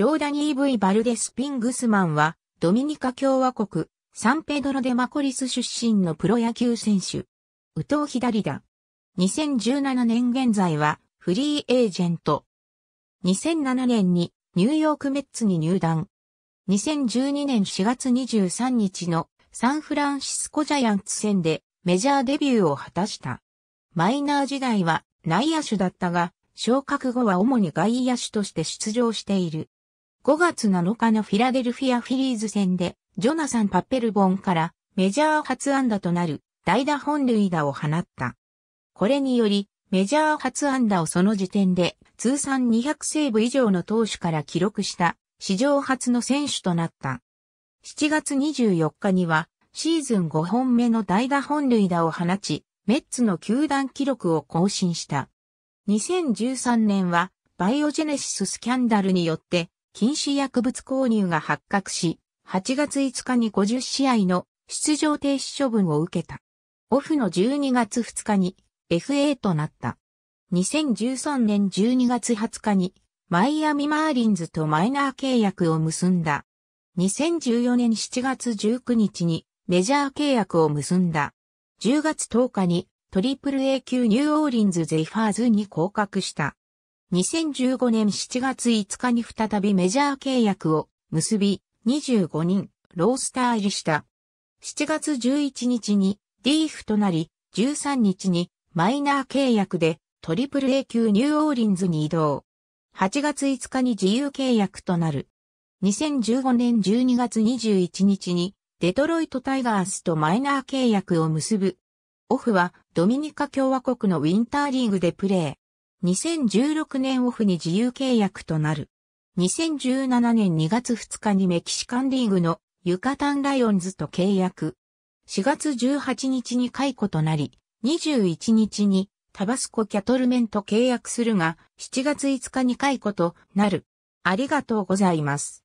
ジョーダニー・ V・ バルデス・ピングスマンは、ドミニカ共和国、サンペドロ・デ・マコリス出身のプロ野球選手。右藤左だ。2017年現在は、フリーエージェント。2007年に、ニューヨーク・メッツに入団。2012年4月23日のサンフランシスコジャイアンツ戦でメジャーデビューを果たした。マイナー時代は内野手だったが、昇格後は主に外野手として出場している。5月7日のフィラデルフィアフィリーズ戦で、ジョナサン・パッペルボンからメジャー初安打となる代打本塁打を放った。これにより、メジャー初安打をその時点で通算200セーブ以上の投手から記録した史上初の選手となった。7月24日にはシーズン5本目の代打本塁打を放ち、メッツの球団記録を更新した。2013年はバイオジェネシススキャンダルによって禁止薬物購入が発覚し、8月5日に50試合の出場停止処分を受けた。オフの12月2日に FA となった。2013年12月20日にマイアミマーリンズとマイナー契約を結んだ。2014年7月19日にメジャー契約を結んだ。10月10日にトリプル A 級ニューオーリンズゼファーズに降格した。2015年7月5日に再びメジャー契約を結び、25人、ロースター入りした。7月11日にリーフとなり、13日にマイナー契約でトリプル A 級ニューオーリンズに移動。8月5日に自由契約となる。2015年12月21日にデトロイトタイガースとマイナー契約を結ぶ。オフはドミニカ共和国のウィンターリーグでプレー。2016年オフに自由契約となる。2017年2月2日にメキシカンリーグのユカタンライオンズと契約。4月18日に解雇となり、21日にタバスコキャトルメンと契約するが、7月5日に解雇となる。ありがとうございます。